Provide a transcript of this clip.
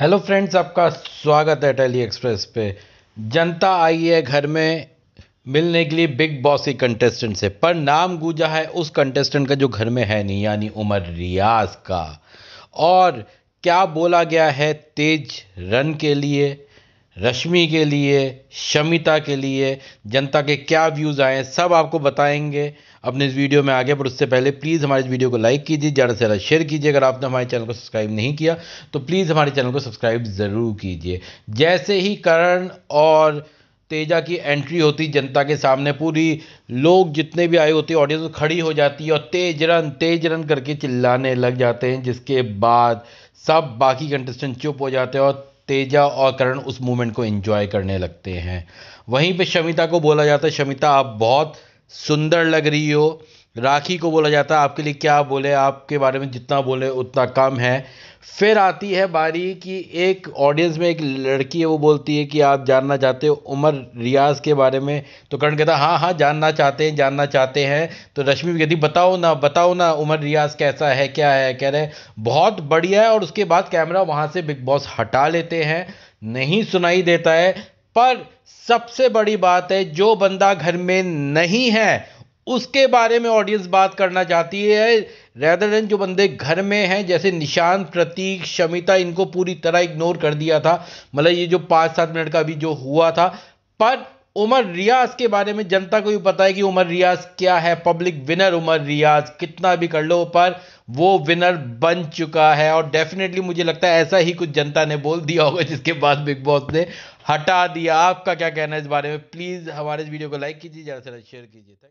hello friends आपका स्वागत है टेली एक्सप्रेस पे जनता आई है घर में मिलने के लिए बिग बॉसी कंटेस्टेंट से पर नाम गूजा है उस कंटेस्टेंट का जो घर में है नहीं यानी उमर रियाज का और क्या बोला गया है तेज रन के लिए रश्मि के लिए शमिता के लिए जनता के क्या व्यूज़ आए सब आपको बताएंगे अपने इस वीडियो में आगे पर उससे पहले प्लीज़ हमारे इस वीडियो को लाइक कीजिए ज़्यादा से ज़्यादा शेयर कीजिए अगर आपने हमारे चैनल को सब्सक्राइब नहीं किया तो प्लीज़ हमारे चैनल को सब्सक्राइब ज़रूर कीजिए जैसे ही करण और तेजा की एंट्री होती जनता के सामने पूरी लोग जितने भी आए होते ऑडियंस तो खड़ी हो जाती है और तेज रन तेज रन करके चिल्लाने लग जाते हैं जिसके बाद सब बाकी कंटेस्टेंट चुप हो जाते हैं और तेजा और करण उस मूवमेंट को एंजॉय करने लगते हैं वहीं पे शमिता को बोला जाता है शमिता आप बहुत सुंदर लग रही हो राखी को बोला जाता है आपके लिए क्या बोले आपके बारे में जितना बोले उतना कम है फिर आती है बारी कि एक ऑडियंस में एक लड़की है वो बोलती है कि आप जानना चाहते हो उमर रियाज के बारे में तो कर्ण कहता है हाँ हाँ जानना चाहते हैं जानना चाहते हैं तो रश्मि भी कहती बताओ ना बताओ ना उमर रियाज कैसा है क्या है कह रहे बहुत बढ़िया है और उसके बाद कैमरा वहाँ से बिग बॉस हटा लेते हैं नहीं सुनाई देता है पर सबसे बड़ी बात है जो बंदा घर में नहीं है उसके बारे में ऑडियंस बात करना चाहती है रेदर देन जो बंदे घर में हैं जैसे निशान प्रतीक शमिता इनको पूरी तरह इग्नोर कर दिया था मतलब ये जो पाँच सात मिनट का अभी जो हुआ था पर उमर रियाज के बारे में जनता को भी पता है कि उमर रियाज क्या है पब्लिक विनर उमर रियाज कितना भी कर लो पर वो विनर बन चुका है और डेफिनेटली मुझे लगता है ऐसा ही कुछ जनता ने बोल दिया होगा जिसके बाद बिग बॉस ने हटा दिया आपका क्या कहना है इस बारे में प्लीज़ हमारे इस वीडियो को लाइक कीजिए ज़्यादा से ज़्यादा शेयर कीजिए